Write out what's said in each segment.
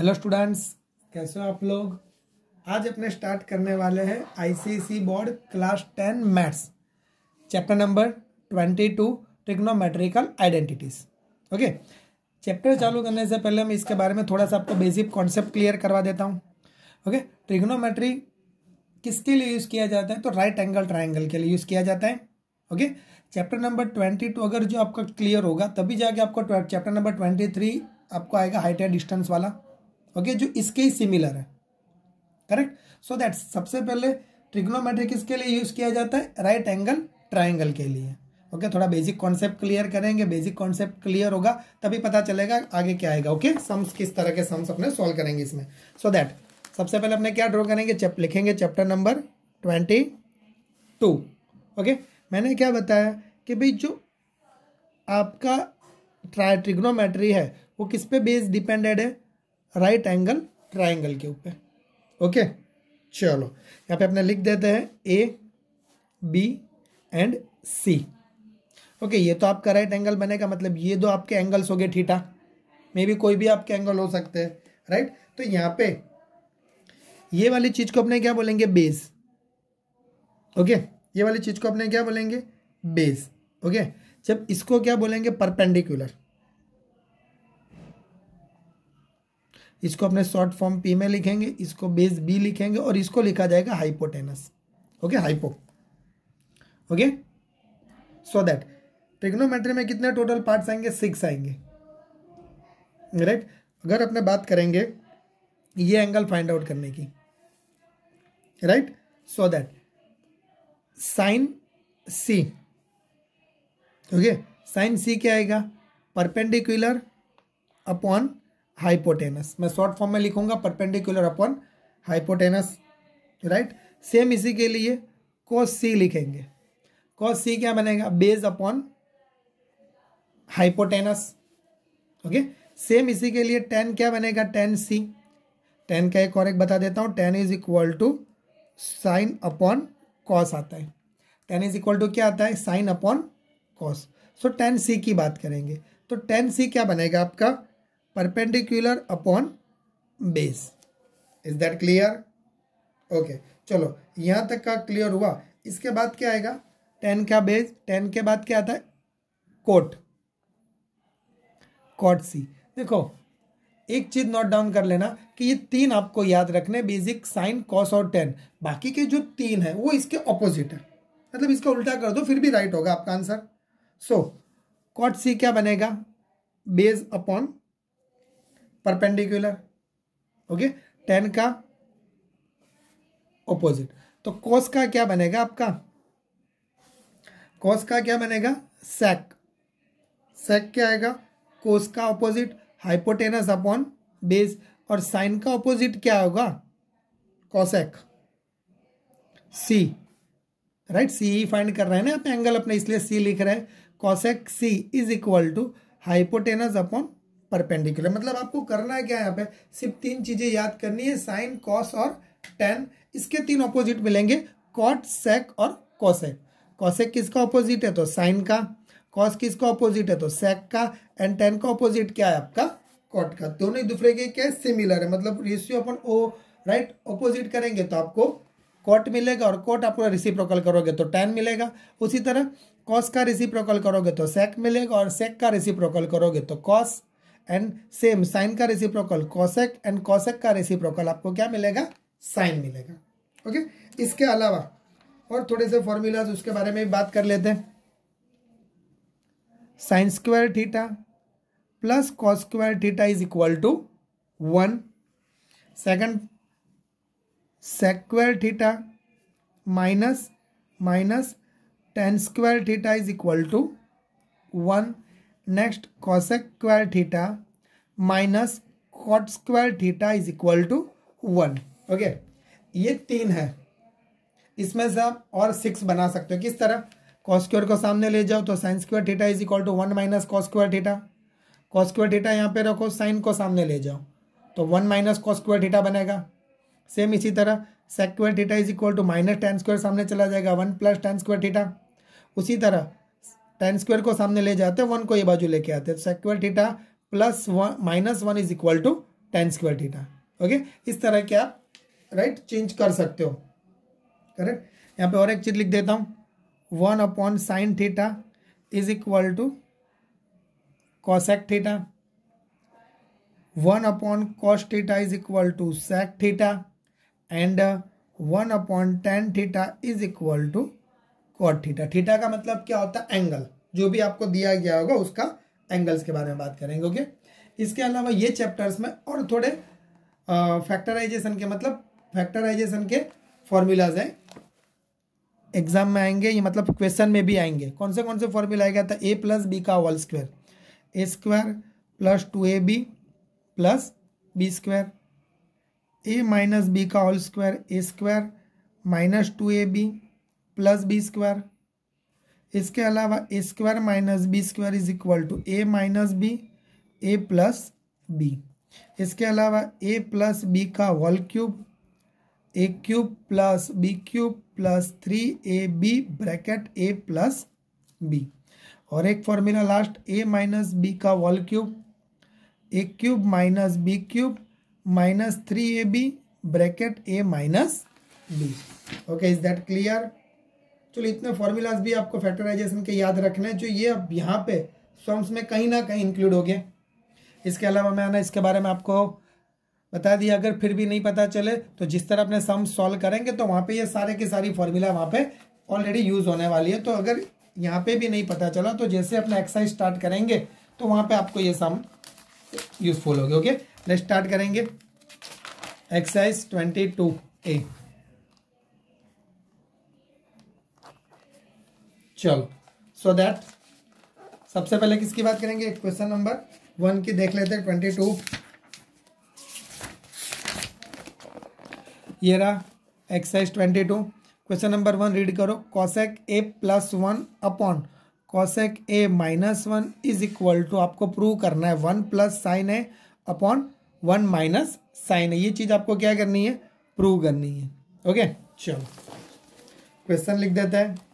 Hello students कैसे हो आप लोग आज अपने स्टार्ट करने वाले हैं ICSE board class ten maths chapter number twenty two trigonometrical identities okay chapter चालू करने से पहले मैं इसके बारे में थोड़ा सा आपको बेसिक कॉन्सेप्ट क्लियर करवा देता हूँ ओके ट्रिग्नोमेट्री किसके लिए यूज़ किया जाता है तो राइट एंगल ट्राइंगल के लिए यूज़ किया जाता है okay chapter number twenty two अगर जो आपका क्लियर होगा तभी जाके आपको चैप्टर नंबर ट्वेंटी थ्री आपको आएगा हाइट एंड डिस्टेंस वाला ओके जो इसके ही सिमिलर है करेक्ट सो दैट सबसे पहले ट्रिग्नोमेट्री किसके लिए यूज़ किया जाता है राइट एंगल ट्राइंगल के लिए ओके okay, थोड़ा बेसिक कॉन्सेप्ट क्लियर करेंगे बेसिक कॉन्सेप्ट क्लियर होगा तभी पता चलेगा आगे क्या आएगा ओके okay? सम्स किस तरह के सम्स अपने सॉल्व करेंगे इसमें सो so दैट सबसे पहले अपने क्या ड्रॉ करेंगे चप, लिखेंगे chapter number twenty two okay मैंने क्या बताया कि भाई जो आपका ट्रिग्नोमेट्री है वो किस पे बेस डिपेंडेड है राइट एंगल ट्राइंगल के ऊपर ओके चलो यहाँ पे अपने लिख देते हैं A B and C okay ये तो आपका राइट एंगल बनेगा मतलब ये दो आपके एंगल्स हो गए ठीठा मे बी कोई भी आपके एंगल हो सकते हैं राइट तो यहाँ पे ये वाली चीज़ को अपने क्या बोलेंगे बेस ओके ये वाली चीज़ को अपने क्या बोलेंगे बेस ओके जब इसको क्या बोलेंगे परपेंडिकुलर इसको अपने शॉर्ट फॉर्म पी में लिखेंगे इसको बेस बी लिखेंगे और इसको लिखा जाएगा hypotenuse okay hypo okay so that trigonometry में कितने टोटल पार्ट्स आएंगे सिक्स आएंगे राइट right? अगर अपने बात करेंगे ये एंगल फाइंड आउट करने की right so that sine C okay sine C क्या आएगा परपेंडिकुलर अपॉन हाइपोटेनस मैं शॉर्ट फॉर्म में लिखूंगा perpendicular upon hypotenuse right same इसी के लिए कॉस सी लिखेंगे कॉस सी क्या बनेगा base upon hypotenuse okay same इसी के लिए टेन क्या बनेगा टेन सी टेन का एक और एक बता देता हूँ tan is equal to sine upon cos आता है टेन इज इक्वल टू क्या आता है sine upon cos so tan C की बात करेंगे तो टेन सी क्या बनेगा आपका perpendicular upon base is that clear okay चलो यहां तक का क्लियर हुआ इसके बाद क्या आएगा टेन का बेस टेन के बाद क्या आता है कोट कोट सी देखो एक चीज नोट डाउन कर लेना कि ये तीन आपको याद रखने बेसिक साइन कॉस और टेन बाकी के जो तीन है वो इसके ऑपोजिट है मतलब इसका उल्टा कर दो फिर भी राइट होगा आपका आंसर सो कॉट सी क्या बनेगा base upon perpendicular okay tan का ऑपोजिट तो कोस का क्या बनेगा आपका कोस का क्या बनेगा सेक सेक क्या आएगा कोस का ऑपोजिट हाइपोटेनस अपॉन बेस और साइन का ऑपोजिट क्या होगा कोसेक सी राइट सी ही फाइंड कर रहे हैं ना आप एंगल अपने इसलिए सी लिख रहे हैं cosec C is equal to hypotenuse upon perpendicular मतलब आपको करना है क्या यहाँ पे सिर्फ तीन चीजें याद करनी है साइन कॉस और टेन इसके तीन ऑपोजिट मिलेंगे कॉट सेक और कॉसेक कॉसेक किसका ऑपोजिट है तो साइन का कॉस किसका ऑपोजिट है तो सेक का एंड टेन का ऑपोजिट क्या है आपका कॉट का दोनों ही दूसरे के क्या सिमिलर है मतलब रेशियो अपन ओ राइट ऑपोजिट करेंगे तो आपको कॉट मिलेगा और कॉट आप रिसिप्रोकल करोगे तो टेन मिलेगा उसी तरह कॉस का रिसिप्रोकल करोगे तो सेक मिलेगा और सेक का रिसिप्रोकल करोगे तो कॉस एंड सेम साइन का रेसिप्रोकल कॉसेक एंड कॉसेक का रेसिप्रोकल आपको क्या मिलेगा साइन मिलेगा ओके okay? इसके अलावा और थोड़े से फॉर्मूलाज उसके बारे में भी बात कर लेते हैं sine square theta plus cos square theta is equal to one second sec square theta minus minus tan square theta is equal to one next cosec square theta minus cot square theta is equal to one okay ये तीन है इसमें से आप और six बना सकते हो किस तरह स्क्वायर को सामने ले जाओ तो sign square theta is equal to one minus cos square theta square theta यहाँ पे रखो साइन को सामने ले जाओ तो वन माइनस कॉस्क्वायर थीटा बनेगा सेम इसी तरह square theta is equal to minus tan square सामने चला जाएगा one plus tan square theta उसी तरह टेन स्क्वायर को सामने ले जाते हैं वन को ये बाजू लेके आते हैं square theta plus one minus one is equal to tan square theta okay इस तरह के आप राइट right, चेंज कर सकते हो करेक्ट यहाँ पे और एक चीज लिख देता हूँ one upon sin theta is equal to cosec theta one upon cos theta is equal to sec theta and one upon tan theta is equal to cot theta theta का मतलब क्या होता है एंगल जो भी आपको दिया गया होगा उसका एंगल्स के बारे में बात करेंगे ओके इसके अलावा ये चैप्टर्स में और थोड़े फैक्टराइजेशन के मतलब फैक्टराइजेशन के फॉर्मूलाज हैं एग्जाम में आएंगे ये मतलब क्वेश्चन में भी आएंगे कौन से कौन से फॉर्मूला आएगा था ए प्लस बी का whole square A square plus two A B plus B square A minus B का whole square A square minus two A B plus B square इसके अलावा A square minus B square is equal to A minus B A plus B इसके अलावा A plus B का whole cube A cube plus B cube plus three A B bracket A plus B और एक formula last A minus B का whole cube A cube minus B cube minus three A B bracket A minus B okay is that clear चलो इतने formulas भी आपको factorisation के याद रखने हैं जो ये अब यहाँ पे सम्स में कहीं ना कहीं इंक्लूड हो गए इसके अलावा मैंने इसके बारे में आपको बता दिया अगर फिर भी नहीं पता चले तो जिस तरह अपने सम सॉल्व करेंगे तो वहाँ पे ये सारे के सारी फॉर्मूला वहाँ पे ऑलरेडी यूज़ होने वाली है तो अगर यहाँ पे भी नहीं पता चला तो जैसे अपना एक्सरसाइज स्टार्ट करेंगे तो वहाँ पे आपको ये सम यूज़फुल होगी ओके नेक्स्ट स्टार्ट करेंगे एक्सरसाइज ट्वेंटी टू ए चलो सो दैट सबसे पहले किसकी बात करेंगे क्वेश्चन नंबर वन की देख लेते हैं ट्वेंटी टू ये रहा exercise twenty two question number one read करो cosec A plus one upon cosec A minus one is equal to आपको प्रूव करना है वन प्लस साइन है अपॉन वन माइनस साइन है ये चीज़ आपको क्या करनी है प्रूव करनी है ओके चलो क्वेश्चन लिख देता है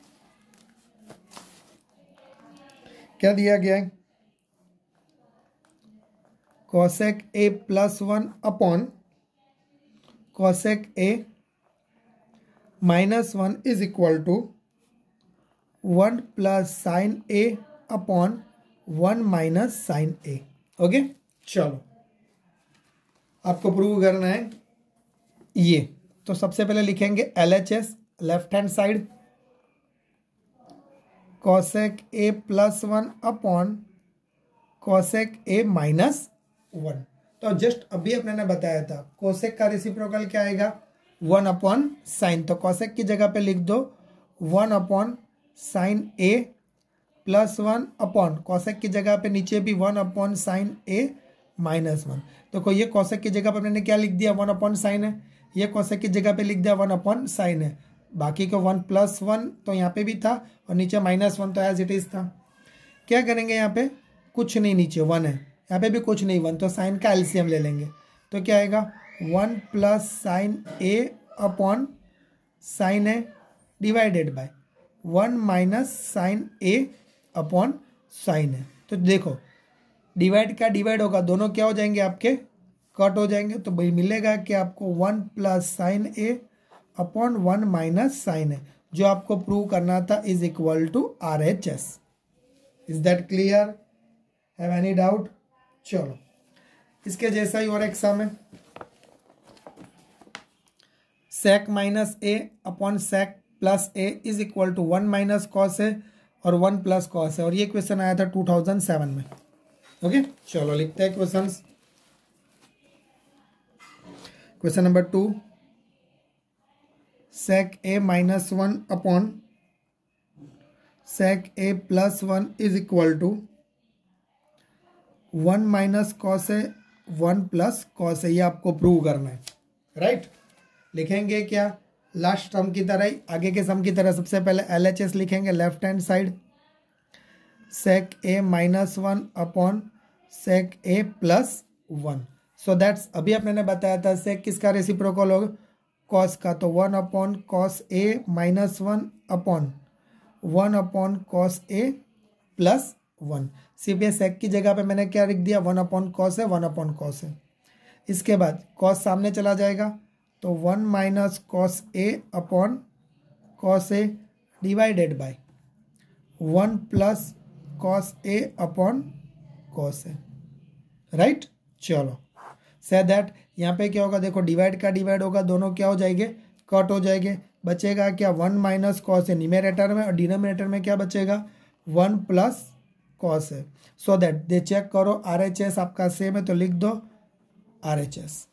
क्या दिया गया है cosec A plus one upon cosec A minus one is equal to one plus sin A upon one minus sin A okay चलो आपको प्रूव करना है ये तो सबसे पहले लिखेंगे L H S left hand side cosec A plus one upon cosec A minus one तो जस्ट अभी अपने ने बताया था कोसेक का रिसिप्रोकल क्या आएगा वन अपॉन साइन तो कॉसेक की जगह पे लिख दो one upon sin A plus one upon cosec की जगह पे नीचे भी one upon sin A minus one देखो ये कॉसेक की जगह पे मैंने क्या लिख दिया वन अपॉन साइन है ये कॉसेक की जगह पे लिख दिया वन अपॉन साइन है बाकी का वन प्लस वन तो यहाँ पे भी था और नीचे माइनस वन तो एज इट इज़ था क्या करेंगे यहाँ पे कुछ नहीं नीचे वन है यहाँ पे भी कुछ नहीं वन तो साइन का एल्सियम ले लेंगे तो क्या आएगा one plus sin A upon sin A divided by one minus sin A upon sin A तो देखो डिवाइड क्या डिवाइड होगा दोनों क्या हो जाएंगे आपके कट हो जाएंगे तो भाई मिलेगा कि आपको one plus sin A upon one minus sin है जो आपको प्रूव करना था is equal to R H S is that clear have any doubt चलो इसके जैसा ही और एक सम है sec minus A upon sec plus A is equal to one minus cos है और वन प्लस कॉस है और ये क्वेश्चन आया था टू थाउजेंड सेवन में ओके चलो लिखते हैं question question number two sec a minus 1 upon sec a plus 1 is equal to 1 minus cos a 1 plus cos a ये आपको प्रूव करना है राइट right? लिखेंगे क्या लास्ट सम की तरह ही आगे के सम की तरह सबसे पहले एल एच एस लिखेंगे left hand side sec A minus one upon sec A plus one so that's अभी आपने बताया था सेक किसका रेसिप्रोकल होगा कॉस का तो one upon cos A minus one upon one upon cos A plus one ये सेक की जगह पे मैंने क्या लिख दिया वन अपॉन कॉस है वन अपॉन कॉस है इसके बाद कॉस सामने चला जाएगा तो one minus cos A upon cos A divided by one plus cos A upon cos A right चलो से दैट यहाँ पे क्या होगा देखो डिवाइड का डिवाइड होगा दोनों क्या हो जाएंगे कट हो जाएंगे बचेगा क्या वन माइनस कॉस है निमेरेटर में और डिनोमिनेटर में क्या बचेगा वन प्लस कॉस है सो दैट दे चेक करो आर एच एस आपका सेम है तो लिख दो R H S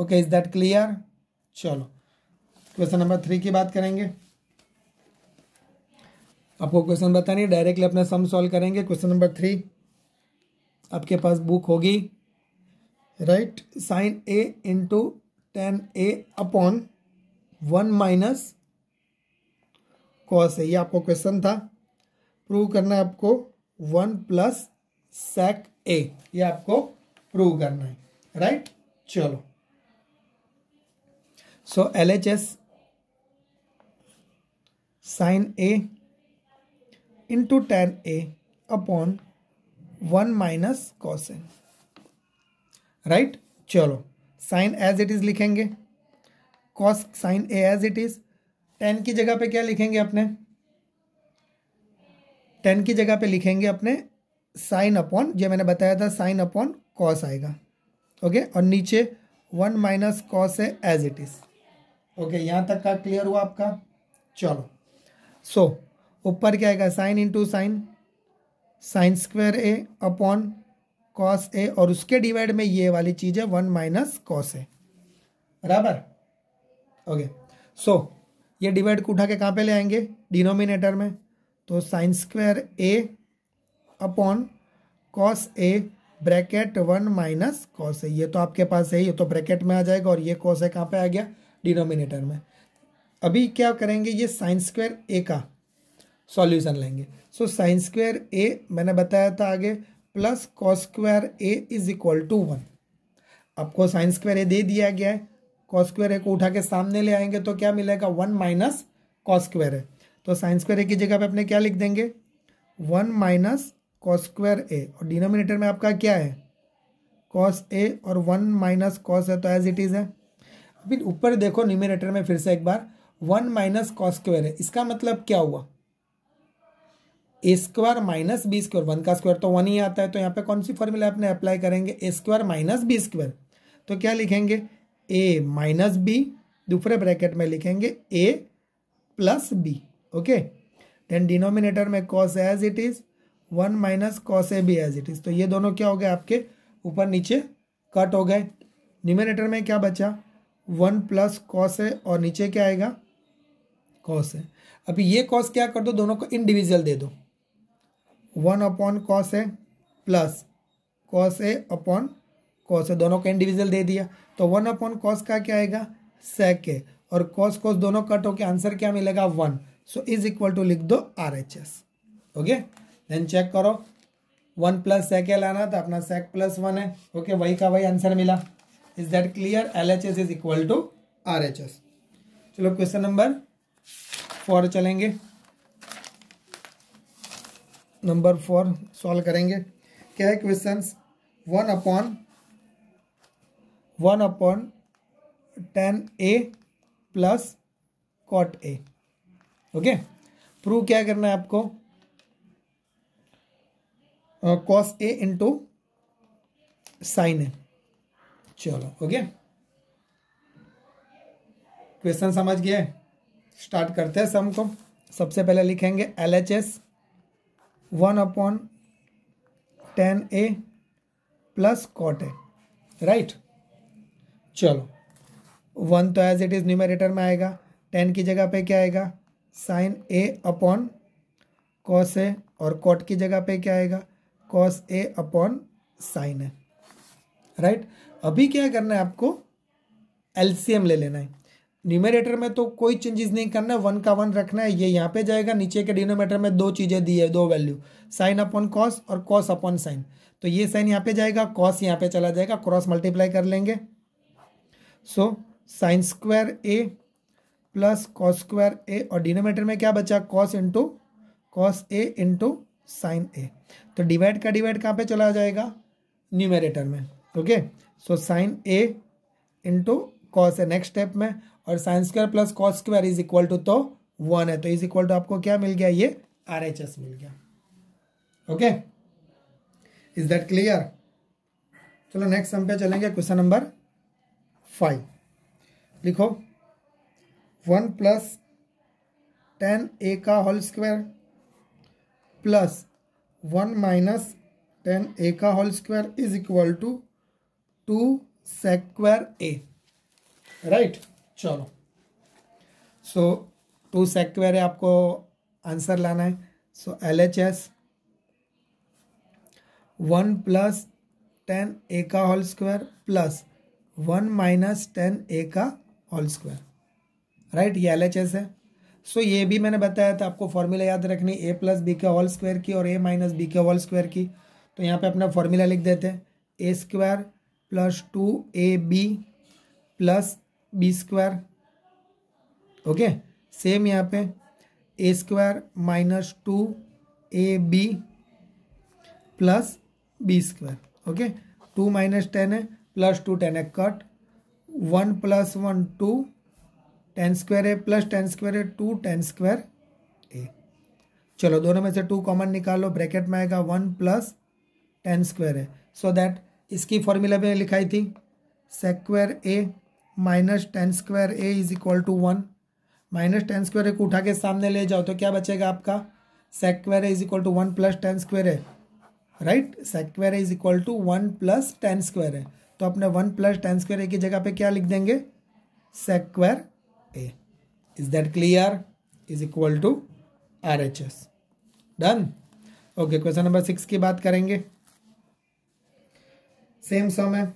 okay is that clear चलो क्वेश्चन नंबर थ्री की बात करेंगे आपको क्वेश्चन बतानी डायरेक्टली अपना सम सॉल्व करेंगे क्वेश्चन नंबर थ्री आपके पास बुक होगी right sin A into tan A upon one minus cos A ये आपको क्वेश्चन था प्रूव करना है आपको वन प्लस सेक ए ये आपको प्रूव करना है राइट चलो so L H S sin A into tan A upon one minus cos A right चलो साइन एज इट इज़ लिखेंगे cos sin A as it is tan की जगह पे क्या लिखेंगे अपने टेन की जगह पे लिखेंगे अपने साइन अपॉन जो मैंने बताया था साइन अपॉन कॉस आएगा ओके और नीचे वन माइनस कॉस है एज इट इज़ ओके यहाँ तक का क्लियर हुआ आपका चलो सो so, ऊपर क्या आएगा sin into sin sin square A upon cos A और उसके डिवाइड में ये वाली चीज़ है वन माइनस कॉस ए बराबर ओके सो ये डिवाइड को उठा के कहाँ पे ले आएंगे डिनोमिनेटर में तो sign square A upon cos A bracket one minus cos A ये तो आपके पास है ये तो ब्रैकेट में आ जाएगा और ये कॉस ए कहाँ पे आ गया डिनोमिनेटर में अभी क्या करेंगे ये साइन स्क्वायर ए का सॉल्यूशन लेंगे सो साइन स्क्वायर ए मैंने बताया था आगे plus cos square A is equal to one आपको साइन स्क्वायर ए दे दिया गया है कॉस स्क्वायर ए को उठा के सामने ले आएंगे तो क्या मिलेगा one minus cos square A तो साइन स्क्वायर ए की जगह पे अपने क्या लिख देंगे one minus cos square A और डिनोमिनेटर में आपका क्या है कॉस ए और वन माइनस कॉस है तो एज इट इज़ है अभी ऊपर देखो न्यूमिनेटर में फिर से एक बार वन माइनस कॉस स्क्वायर है इसका मतलब क्या हुआ A square minus B square one का स्क्वायर तो वन ही आता है तो यहाँ पे कौन सी फॉर्मूला अपने अप्लाई करेंगे A square minus B square तो क्या लिखेंगे ए माइनस बी दूसरे ब्रैकेट में लिखेंगे A plus B okay then denominator में cos as it is one minus cos A B as it is तो ये दोनों क्या हो गए आपके ऊपर नीचे कट हो गए डिनोमिनेटर में क्या बचा वन प्लस कॉस है और नीचे क्या आएगा कॉस है अभी ये कॉस क्या कर दो दोनों को इंडिविजुअल दे दो one upon cos A plus cos A upon cos A दोनों का इंडिविजुअल दे दिया तो वन अपॉन कॉस का क्या आएगा सेक ए और कॉस कॉस दोनों कट होकर आंसर क्या मिलेगा one so is equal to लिख दो R H S okay then check करो वन प्लस सेक ए लाना था अपना सेक प्लस वन है ओके okay, वही का वही आंसर मिला is that clear L H S is equal to R H S चलो क्वेश्चन नंबर फोर चलेंगे नंबर फोर सॉल्व करेंगे क्या है question one upon one upon tan A plus cot A okay prove क्या करना है आपको cos A into sin A चलो ओके क्वेश्चन समझ गए स्टार्ट करते हैं सम को सबसे पहले लिखेंगे L H S one upon tan A plus cot A right चलो वन तो एज इट इज़ न्यूमेरेटर में आएगा टेन की जगह पे क्या आएगा sin A upon cos A और कॉट की जगह पे क्या आएगा cos A upon sin A right अभी क्या करना है आपको एलसीएम ले लेना है न्यूमेरेटर में तो कोई चेंजेस नहीं करना है वन का वन रखना है ये यहाँ पे जाएगा नीचे के डिनोमेटर में दो चीज़ें दी है दो वैल्यू साइन अपॉन कॉस और कॉस अपॉन साइन तो ये साइन यहाँ पे जाएगा कॉस यहाँ पे चला जाएगा क्रॉस मल्टीप्लाई कर लेंगे so sin square A plus cos square A और डिनोमेटर में क्या बचा cos into cos A into sin A तो डिवाइड का डिवाइड कहाँ पे चला जाएगा न्यूमेरेटर में okay so sin A into cos A next step में और sin square plus cos square is equal to तो वन है तो इज इक्वल टू आपको क्या मिल गया ये आर एच एस मिल गया ओके इज दैट क्लियर चलो नेक्स्ट हम पे चलेंगे क्वेश्चन नंबर फाइव लिखो वन प्लस टेन ए का whole square plus one minus ten A का whole square is equal to two square A right चलो सो टू सेक्वेर आपको answer लाना है so L H S one plus ten A का whole square plus one minus ten A का whole square right ये L H S है so so, ये भी मैंने बताया था आपको फॉर्मूला याद रखनी ए प्लस बी के होल स्क्वायर की और ए माइनस बी के होल स्क्वायर की तो यहाँ पे अपना फॉर्मूला लिख देते हैं A square plus two A B plus B square okay same यहाँ पे A square minus two A B plus B square okay two minus tan है प्लस टू टेन है cut one plus one two tan square है plus tan square है to tan square A चलो दोनों में से टू कॉमन निकालो bracket में आएगा वन प्लस टेन स्क्वायर है सो so दैट इसकी फॉर्मूला भी लिखाई थी sec square A minus tan square A is equal to one minus tan square A को उठा के सामने ले जाओ तो क्या बचेगा आपका sec square A is equal to one plus tan square A right sec square A is equal to one plus tan square A तो अपने one plus tan square A की जगह पे क्या लिख देंगे sec square A is that clear is equal to R H S done okay question number six की बात करेंगे सेम सम है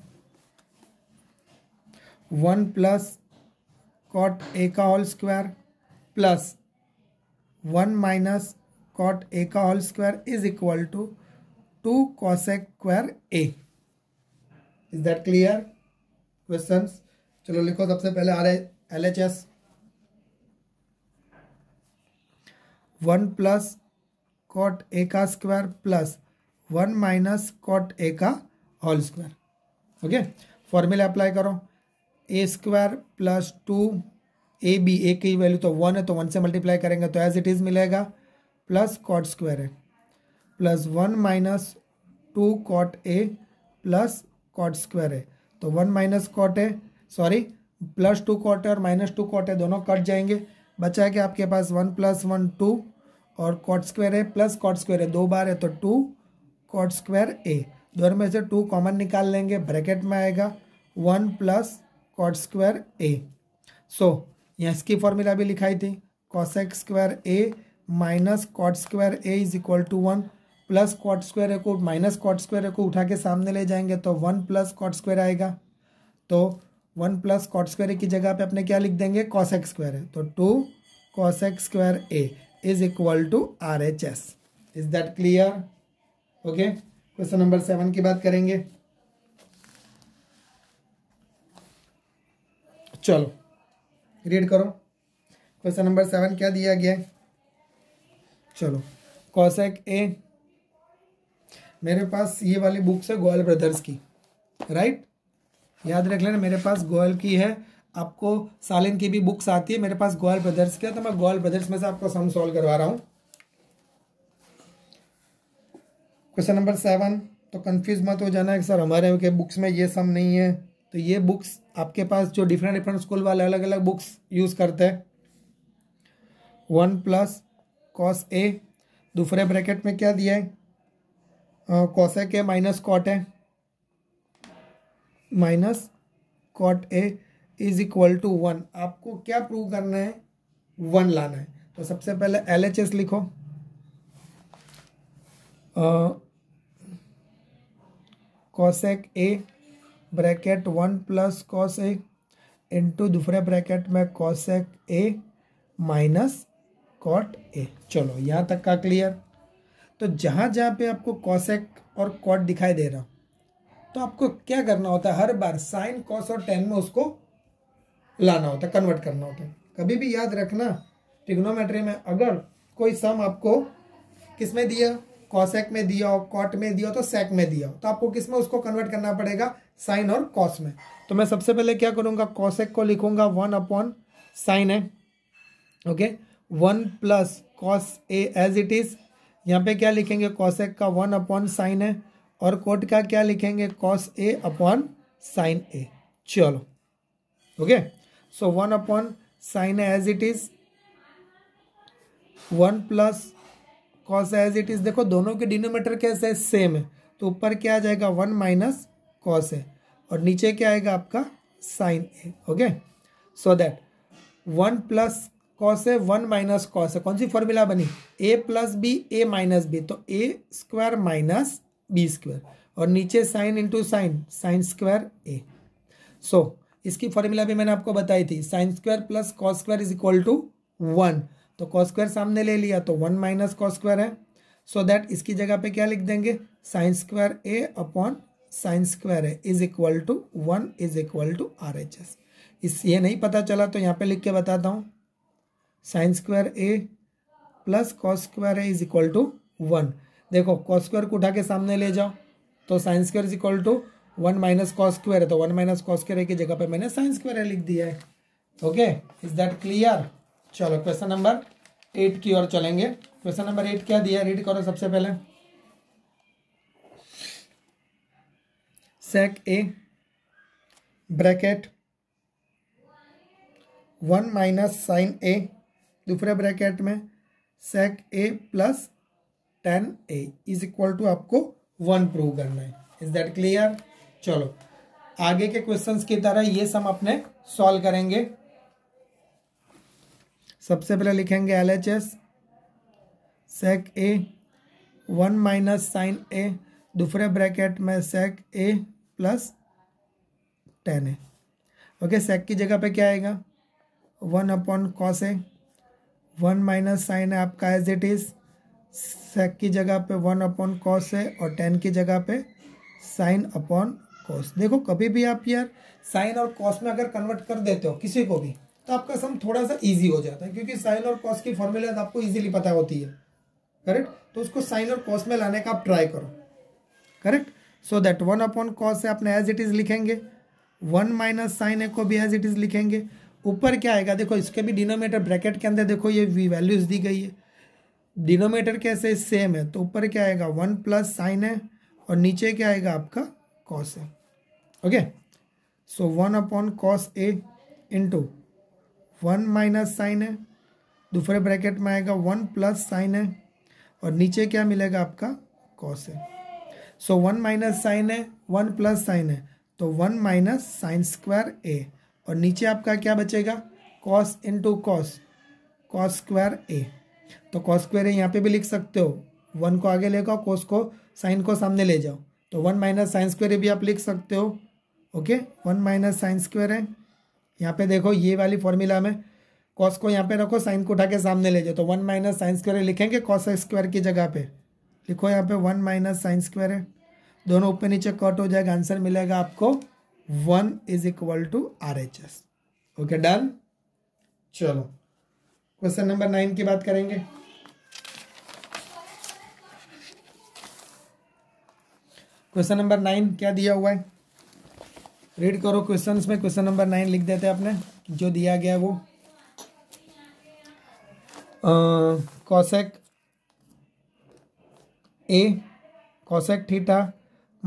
वन प्लस कॉट ए का whole square plus one minus cot A का whole square is equal to two cosec square A is that clear question चलो लिखो सबसे पहले R L H S one plus cot A का square plus one minus cot A का whole square okay formula apply करो A square plus two A B A की value तो one है तो वन से मल्टीप्लाई करेंगे तो एज इट इज़ मिलेगा प्लस कॉट स्क्वायर है plus one minus two cot A plus cot square है तो वन माइनस कॉट है सॉरी प्लस टू कॉट है और माइनस टू कॉट है दोनों कट जाएंगे बचा है कि आपके पास वन प्लस वन टू और कॉट स्क्वायर है प्लस कॉट स्क्वायर है दो बार है तो टू कॉट स्क्वायर ए दोनों में से टू कॉमन निकाल लेंगे ब्रैकेट में आएगा one plus cot square A so यहाँ इसकी फॉर्मूला भी लिखाई थी cosec square A minus cot square A is equal to one plus cot square A को माइनस कॉट स्क्वायर ए को उठा के सामने ले जाएंगे तो वन प्लस कॉट स्क्वायर आएगा तो one plus cot square A की जगह पे अपने क्या लिख देंगे कॉसेक स्क्वायर ए तो two cosec square A is equal to R H S is that clear okay question number seven की बात करेंगे चलो रीड करो क्वेश्चन नंबर सेवन क्या दिया गया है चलो कौशेक ए मेरे पास ये वाली बुक है गोयल ब्रदर्स की राइट याद रख लेना मेरे पास गोयल की है आपको सालिन की भी बुक्स आती है मेरे पास गोयल ब्रदर्स की है तो मैं गोयल ब्रदर्स में से आपको सम सॉल्व करवा रहा हूँ क्वेश्चन नंबर सेवन तो कंफ्यूज मत हो जाना है सर हमारे के बुक्स में ये सम नहीं है तो ये बुक्स आपके पास जो डिफरेंट डिफरेंट स्कूल वाले अलग अलग बुक्स यूज़ करते हैं वन प्लस कॉस ए दूसरे ब्रैकेट में क्या दिया है cosec A minus cot A minus cot A is equal to one आपको क्या प्रूव करना है वन लाना है तो सबसे पहले एल एच एस लिखो cosec A bracket one plus cos एक इंटू दूसरे ब्रैकेट में कॉस एक ए माइनस कॉट ए चलो यहाँ तक का क्लियर तो जहाँ जहाँ पे आपको कॉसेक और कॉट दिखाई दे रहा तो आपको क्या करना होता है हर बार साइन कॉस और टेन में उसको लाना होता है कन्वर्ट करना होता है कभी भी याद रखना ट्रिग्नोमेट्री में अगर कोई सम आपको किसमें दिया कॉसेक में दिया हो कॉट में दिया हो तो सेक में दिया हो तो आपको किस में उसको कन्वर्ट करना पड़ेगा साइन और कॉस में तो मैं सबसे पहले क्या करूंगा कॉसेक को लिखूंगा वन अपॉन साइन है okay one plus cos A as it is यहाँ पे क्या लिखेंगे कॉसेक का वन अपॉन साइन है और कोट का क्या लिखेंगे cos A upon sin A चलो okay so one upon sin as it is one plus cos as it is देखो दोनों के डिनोमीटर कैसे है सेम है तो ऊपर क्या आ जाएगा वन माइनस कॉस है और नीचे क्या आएगा आपका sin A okay so that one plus cos है वन माइनस कॉस है कौन सी फॉर्मूला बनी A plus B A minus B तो A square minus B square और नीचे sin into sin sin square A so इसकी फॉर्मूला भी मैंने आपको बताई थी sin square plus cos square is equal to one तो कॉस स्क्वायर सामने ले लिया तो वन माइनस कॉस स्क्वायर है सो so दैट इसकी जगह पे क्या लिख देंगे sin square A upon sin square है is equal to one is equal to R H S इस ये नहीं पता चला तो यहाँ पे लिख के बताता हूँ sin square A plus cos square A is equal to one देखो कॉस स्क्वायर को उठा के सामने ले जाओ तो sin square is equal to one minus cos square है तो वन माइनस कॉस स्क्वायर की जगह पे मैंने साइंस स्क्वायर लिख दिया है ओके इज दैट क्लियर चलो क्वेश्चन नंबर एट की ओर चलेंगे क्वेश्चन नंबर एट क्या दिया रीड करो सबसे पहले sec A bracket one minus sin A दूसरे ब्रैकेट में sec A plus ten A is equal to आपको वन प्रूव करना है इज दैट क्लियर चलो आगे के क्वेश्चंस की तरह ये सम अपने सॉल्व करेंगे सबसे पहले लिखेंगे L H S sec A one minus sin A दूसरे ब्रैकेट में sec A plus ten A okay sec की जगह पे क्या आएगा one upon cos A one minus sin है आपका एज इट इज़ सेक की जगह पे वन अपॉन कॉस है और टेन की जगह पे साइन अपॉन कॉस देखो कभी भी आप यार साइन और कॉस में अगर कन्वर्ट कर देते हो किसी को भी तो आपका सम थोड़ा सा ईजी हो जाता है क्योंकि साइन और कॉस की फॉर्मूला तो आपको ईजिली पता होती है करेक्ट तो उसको साइन और कॉस में लाने का आप ट्राई करो correct so that one upon cos से आपने एज इट इज लिखेंगे वन माइनस साइन ए को भी एज इट इज लिखेंगे ऊपर क्या आएगा देखो इसके भी डिनोमीटर ब्रैकेट के अंदर देखो ये वी वैल्यूज दी गई है डिनोमीटर कैसे सेम है तो ऊपर क्या आएगा वन प्लस साइन है और नीचे क्या आएगा आपका कॉस है okay so one upon cos A into one minus sin है दूसरे ब्रैकेट में आएगा वन प्लस साइन है और नीचे क्या मिलेगा आपका कॉस है सो वन माइनस साइन है वन प्लस साइन है तो one minus sin square A और नीचे आपका क्या बचेगा cos into cos cos square A तो कॉस स्क्वायर ए यहाँ पे भी लिख सकते हो वन को आगे ले जाओ कॉस को साइन को सामने ले जाओ तो one minus sin square A भी आप लिख सकते हो okay one minus sin square है यहाँ पे देखो ये वाली फॉर्मूला में कॉस को यहाँ पे रखो साइन को उठा के सामने ले जाओ तो वन माइनस साइन स्क्वायर लिखेंगे कॉस स्क्वायर की जगह पे लिखो यहाँ पे वन माइनस साइन स्क्वायर है दोनों ऊपर नीचे कट हो जाएगा आंसर मिलेगा आपको one is equal to R H S okay done चलो क्वेश्चन नंबर नाइन की बात करेंगे क्वेश्चन नंबर नाइन क्या दिया हुआ है रीड करो क्वेश्चंस में क्वेश्चन नंबर नाइन लिख देते हैं अपने जो दिया गया वो cosec A cosec theta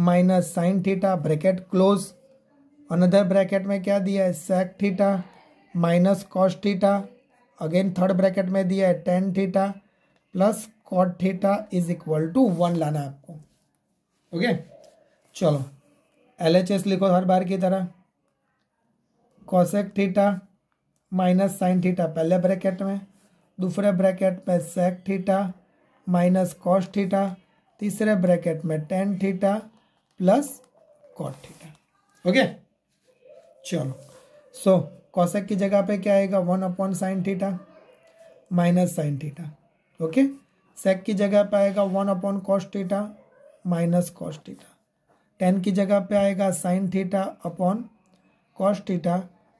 minus sin theta bracket close another bracket में क्या दिया है sec theta minus cos theta again third bracket में दिया है tan theta plus cot theta is equal to one लाना है आपको ओके okay? चलो एल एच एस लिखो हर बार की तरह cosec theta minus sin theta पहले ब्रैकेट में दूसरे ब्रैकेट में sec theta minus cos theta तीसरे ब्रैकेट में tan theta plus cot theta okay चलो सो कॉसेक की जगह पे क्या आएगा one upon sin theta minus sin theta okay sec की जगह पे आएगा one upon cos theta minus cos theta tan की जगह पे आएगा sin theta upon cos theta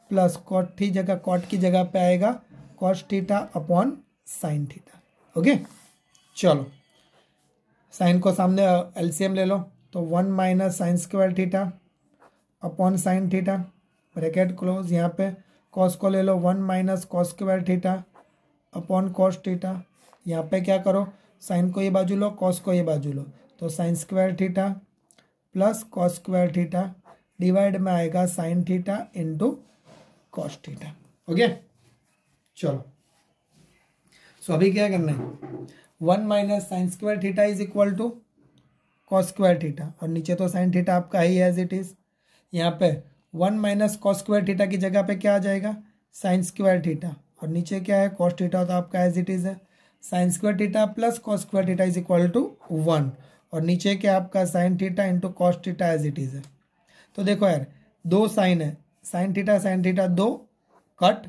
plus cot थी जगह कॉट की जगह पे आएगा cos theta upon sin theta okay चलो साइन को सामने एलसीएम uh, ले लो तो one minus sin square theta upon sin theta bracket close यहाँ पे कॉस को ले लो one minus cos square theta upon cos theta यहाँ पे क्या करो साइन को ये बाजू लो कॉस को ये बाजू लो तो sign square theta plus cos square theta divide में आएगा sin theta into cos theta okay चलो सो अभी क्या करना है one minus sin square theta is equal to cos square theta और नीचे तो साइन थीटा आपका ही एज इट इज यहाँ पे one minus cos square theta की जगह पे क्या आ जाएगा साइन स्क्वायर थीटा और नीचे क्या है कॉस थीटा तो आपका एज इट इज है sin square theta plus cos square theta is equal to one और नीचे के आपका sin theta into cos theta as it is है तो देखो यार दो साइन है साइन थीटा साइन थीटा दो cut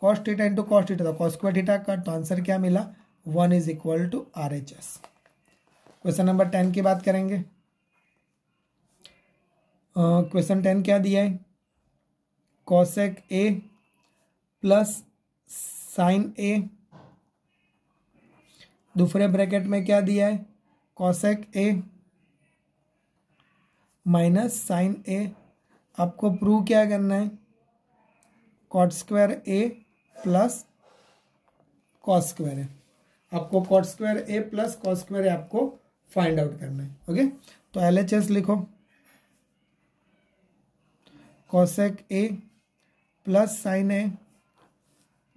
cos theta into cos theta था कॉस स्क्वायर थीटा कट तो आंसर तो क्या मिला one is equal to R H S question number ten की बात करेंगे क्वेश्चन uh, टेन क्या दिया है cosec A plus sin A दूसरे ब्रैकेट में क्या दिया है cosec A minus sin A आपको प्रूव क्या करना है cot square A plus cos square है आपको cot square A plus cos square है आपको फाइंड आउट करना है ओके तो एल एच एस लिखो cosec A plus sin A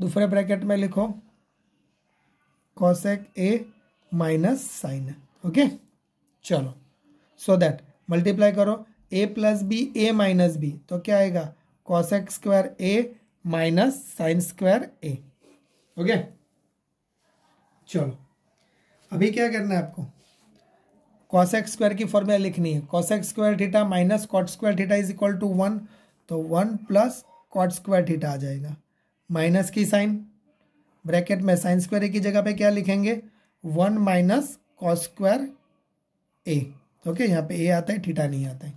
दूसरे ब्रैकेट में लिखो cosec A minus sin A okay चलो सो दैट मल्टीप्लाई करो A plus B A minus B तो क्या आएगा cosec square A minus sin square A okay चलो अभी क्या करना है आपको कॉस एक्स स्क्वायर की फॉर्मूला लिखनी है cosec square theta minus cot square theta is equal to one तो one plus cot square theta आ जाएगा माइनस की साइन ब्रैकेट में साइन स्क्वायर की जगह पे क्या लिखेंगे one minus cos square A okay यहाँ पे ए आता है ठीटा नहीं आता है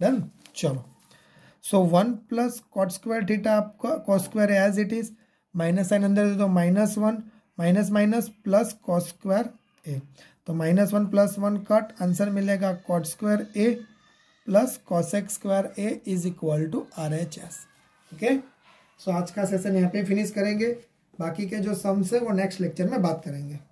डन चलो so one plus cot square theta आपका cos square as it is minus sign अंदर दे दो minus one minus minus plus cos square A तो minus one plus one cut answer मिलेगा cot square A plus cosec square A is equal to R H S okay so आज का session यहाँ पे finish करेंगे बाकी के जो सम्स है वो नेक्स्ट लेक्चर में बात करेंगे